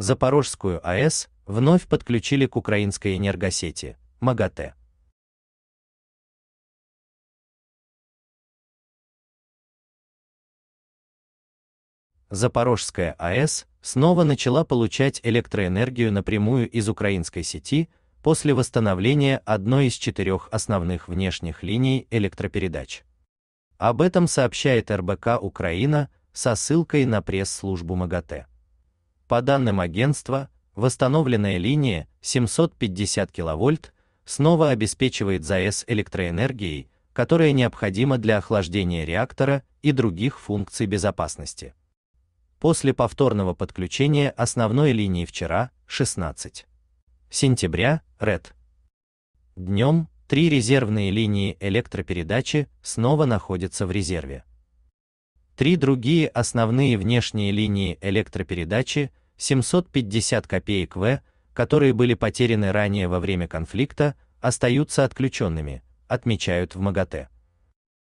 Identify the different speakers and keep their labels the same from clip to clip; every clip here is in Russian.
Speaker 1: Запорожскую АЭС вновь подключили к украинской энергосети, МАГАТЭ. Запорожская АЭС снова начала получать электроэнергию напрямую из украинской сети после восстановления одной из четырех основных внешних линий электропередач. Об этом сообщает РБК Украина со ссылкой на пресс-службу МАГАТЭ. По данным агентства, восстановленная линия 750 кВт снова обеспечивает ЗАЭС электроэнергией, которая необходима для охлаждения реактора и других функций безопасности. После повторного подключения основной линии вчера, 16 сентября, РЭД. Днем три резервные линии электропередачи снова находятся в резерве. Три другие основные внешние линии электропередачи 750 копеек В, которые были потеряны ранее во время конфликта, остаются отключенными, отмечают в МАГАТЭ.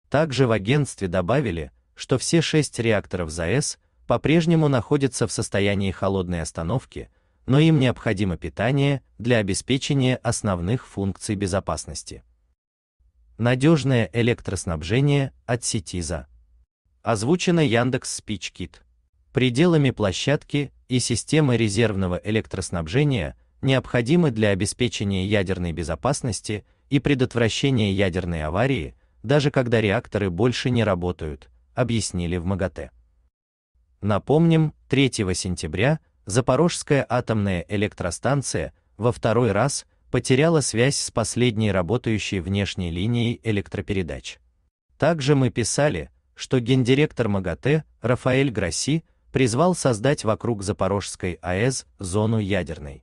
Speaker 1: Также в агентстве добавили, что все шесть реакторов ЗАЭС по-прежнему находятся в состоянии холодной остановки, но им необходимо питание для обеспечения основных функций безопасности. Надежное электроснабжение от сети ЗА. Озвучено Яндекс Спичкит. Пределами площадки и системы резервного электроснабжения необходимы для обеспечения ядерной безопасности и предотвращения ядерной аварии, даже когда реакторы больше не работают, объяснили в МАГАТЭ. Напомним, 3 сентября Запорожская атомная электростанция во второй раз потеряла связь с последней работающей внешней линией электропередач. Также мы писали, что гендиректор МАГАТЭ Рафаэль Гросси призвал создать вокруг Запорожской АЭС зону ядерной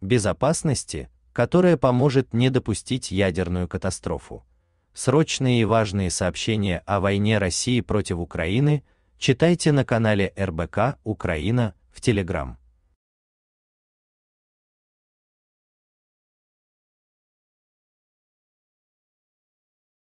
Speaker 1: безопасности, которая поможет не допустить ядерную катастрофу. Срочные и важные сообщения о войне России против Украины читайте на канале РБК Украина в Телеграм.